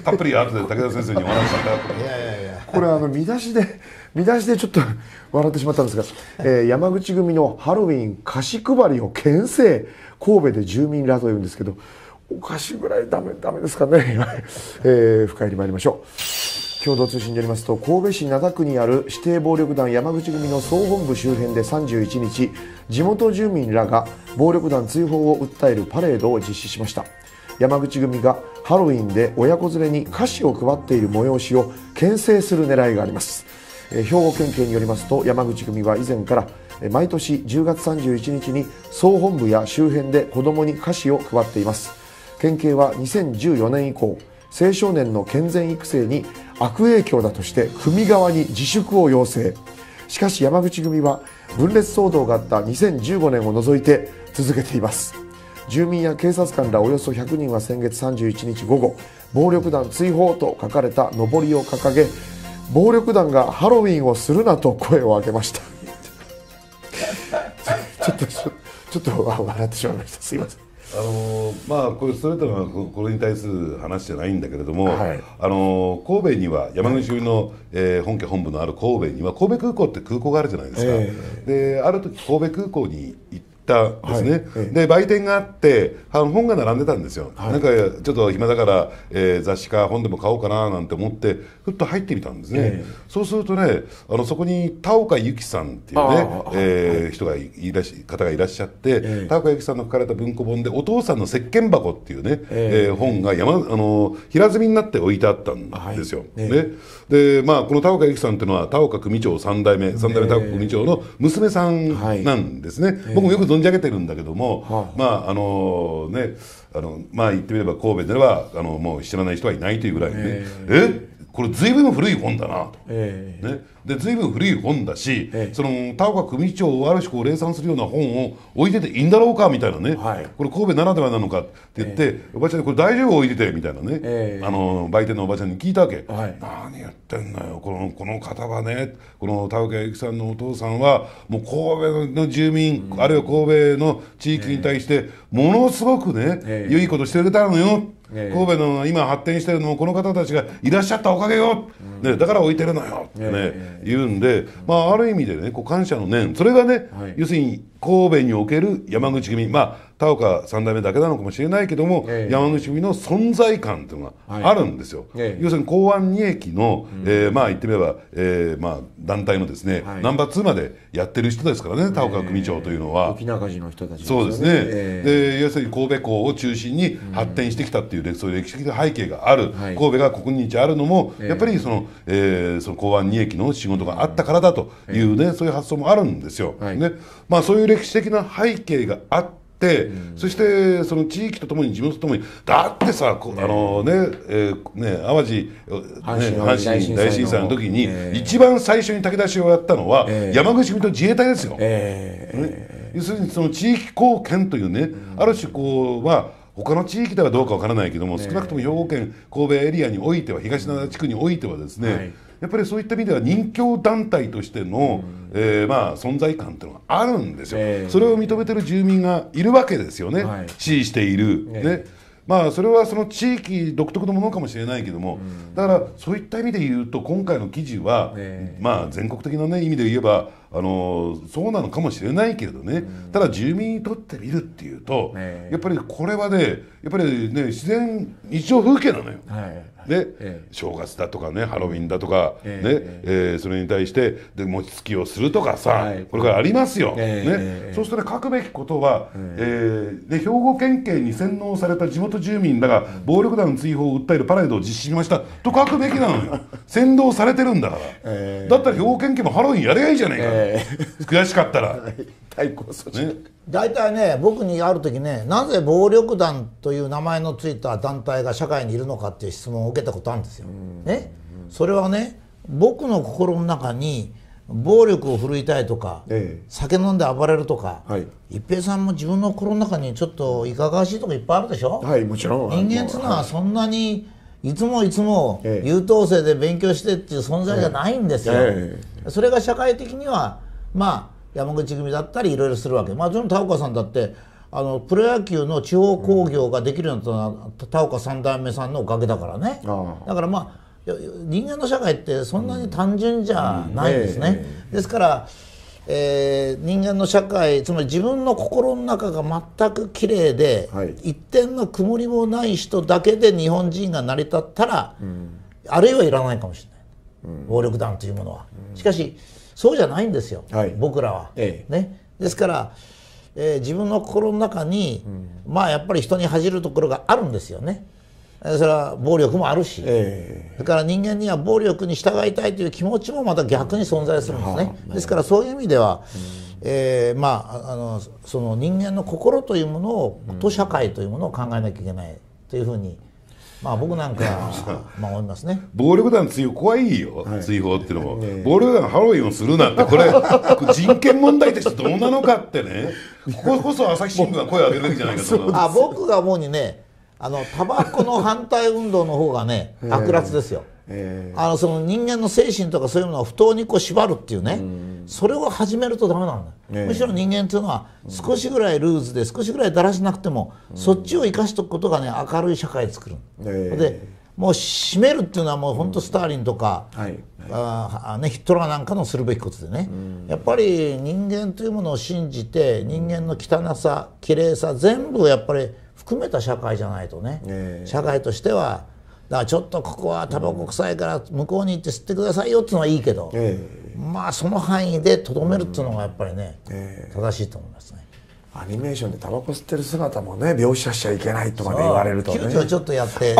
たっぷり後で武田先生にお話しいたいやいやいやこれあの見出しで見出しでちょっと笑ってしまったんですが、えー、山口組のハロウィン菓子配りを牽制神戸で住民らというんですけどお菓子ぐらいダメダメですかね、えー、深入り参りましょう共同通信によりますと神戸市灘区にある指定暴力団山口組の総本部周辺で31日地元住民らが暴力団追放を訴えるパレードを実施しました山口組がハロウィンで親子連れに菓子を配っている催しを牽制する狙いがあります兵庫県警によりますと山口組は以前から毎年10月31日に総本部や周辺で子どもに菓子を配っています県警は2014年以降青少年の健全育成に悪影響だとして組側に自粛を要請しかし山口組は分裂騒動があった2015年を除いて続けています住民や警察官らおよそ100人は先月31日午後暴力団追放と書かれたのぼりを掲げ暴力団がハロウィンをするなと声を上げました ちょっとちょっと笑ってしまいましたすいませんあのまあ、これストレートなこれに対する話じゃないんだけれども、はい、あの神戸には山口組の、えー、本家本部のある神戸には神戸空港って空港があるじゃないですか、えー、である時神戸空港に行ったんですね、はい、で売店があって本が並んでたんですよ、はい、なんかちょっと暇だから、えー、雑誌か本でも買おうかななんて思ってふっと入ってみたんですね、えそうするとねあのそこに田岡由紀さんっていうね、えー、人がいらし方がいらっしゃって、え田岡由紀さんの書かれた文庫本で「お父さんの石鹸箱」っていうね、えー、本が山あの平積みになって置いてあったんですよ、はい、でまあこの田岡由紀さんっていうのは田岡組長三代目三代目田岡組長の娘さんなんですね、僕もよく存じ上げてるんだけども、まああのねあのまあ言ってみれば神戸ではあのもう知らない人はいないというぐらいねえこれ随分古い本だなと、えー、ね、で随分古い本だし、えー、その田岡組長をある種こう礼賛するような本を置いてていいんだろうかみたいなね、はい、これ神戸ならではなのかって言って、えー、おばちゃんこれ大丈夫置いててみたいなね、えー、あの売店のおばちゃんに聞いたわけ、はい、何やってんだよこのこの方はねこの田岡由紀さんのお父さんはもう神戸の住民、うん、あるいは神戸の地域に対してものすごくね、えー、いいことしてくれたのよえ神戸の今発展してるのもこの方たちがいらっしゃったおかげよ、うん、ね、だから置いてるのよってね、え言うんで、まあ、ある意味でねこう感謝の念それがね、はい、要するに神戸における山口組まあ田岡三代目だけなのかもしれないけども、ええ、山口組の存在感というのがあるんですよ、はい、要するに公安二駅の、うん、えー、まあ言ってみれば、えー、まあ団体のですね、はい、ナンバー2までやってる人ですからね田岡組長というのは、沖縄の人たち、ね、そうですね、えー、で要するに神戸港を中心に発展してきたっていう、うん、そういう歴史的背景がある、はい、神戸が国日あるのも、やっぱりその,、えー、その公安二駅の仕事があったからだというね、そういう発想もあるんですよ、ねまあ、そういう歴史的な背景があって、うん、そしてその地域とともに自分とともにだってさあのね,、えー、ね淡路、ね、阪神大震災の時に、えー、一番最初に炊き出しをやったのは、えー、山口組と自衛隊ですよ。ね、要するにその地域貢献というね、ある種こうは、他の地域ではどうかわからないけども、少なくとも兵庫県神戸エリアにおいては東灘地区においてはですね、はいやっぱりそういった意味では任教団体としての、うん、えー、まあ、存在感っていうのがあるんですよ、えー、それを認めてる住民がいるわけですよね、はい、支持している。ね、えーまあ、それはその地域独特のものかもしれないけども、だからそういった意味で言うと今回の記事は、まあ、全国的な、ね、意味で言えばあのそうなのかもしれないけれどね、ただ住民にとってみるっていうと、やっぱりこれはねやっぱりね自然日常風景なのよ。ね正月だとかねハロウィンだとか、ねえそれに対してで餅つきをするとかさ、これからありますよ。ね、そうすると、ね、書くべきことは、ええ兵庫県警に洗脳された地元住民らが暴力団追放を訴えるパレードを実施しましたと書くべきなのよ。扇動されてるんだから、だったら兵庫県警もハロウィンやりゃいいじゃないか。えー、悔しかったら、対抗措置、大体ね僕にある時ねなぜ暴力団という名前のついた団体が社会にいるのかっていう質問を受けたことあるんですよ、ね、それはね僕の心の中に暴力を振るいたいとか、ええ、酒飲んで暴れるとか、はい、一平さんも自分の心の中にちょっといかがわしいとこいっぱいあるでしょはいもちろん人間っていうのはそんなに、いつもいつも優等生で勉強してっていう存在じゃないんですよ、えええそれが社会的にはまあ山口組だったりいろいろするわけまあその田岡さんだってあのプロ野球の地方興行ができるようになったのは田岡三代目さんのおかげだからねだからまあ人間の社会ってそんなに単純じゃないんですね。ですから、えー、人間の社会つまり自分の心の中が全く綺麗で、はい、一点の曇りもない人だけで日本人が成り立ったら、うん、あるいはいらないかもしれない。暴力団というものは、しかしそうじゃないんですよ、はい、僕らは、ええ、ね、ですから、えー、自分の心の中に、まあやっぱり人に恥じるところがあるんですよねそれは暴力もあるし、えー、だから人間には暴力に従いたいという気持ちもまた逆に存在するんですね、ですからそういう意味では、うん、えー、まああのその人間の心というものを、と社会というものを考えなきゃいけないというふうに、うんまあ僕なんか まあ思いますね暴力団追放怖いよ、はい、追放っていうのも、えー、暴力団ハロウィンをするなんてこれ 人権問題としてどうなのかってねこここそ朝日新聞が声を上げるべきじゃないかとあ僕が思うにねあのタバコの反対運動の方がね 悪辣ですよあのその人間の精神とかそういうものを不当にこう縛るっていうね、それを始めるとダメなんだ、むしろ人間っていうのは少しぐらいルーズで少しぐらいだらしなくても、そっちを生かしておくことがね明るい社会を作る、でもう締めるっていうのはもう本当スターリンとか、あね、ヒットラーなんかのするべきことでね、やっぱり人間というものを信じて人間の汚さ綺麗さ全部をやっぱり含めた社会じゃないとね、社会としてはだからちょっとここはタバコ臭いから向こうに行って吸ってくださいよっていうのはいいけど、えー、まあその範囲でとどめるっていうのがやっぱりね、えー、正しいと思いますね。アニメーションでタバコ吸ってる姿もね描写しちゃいけないとかね言われるとね。ちょっとやって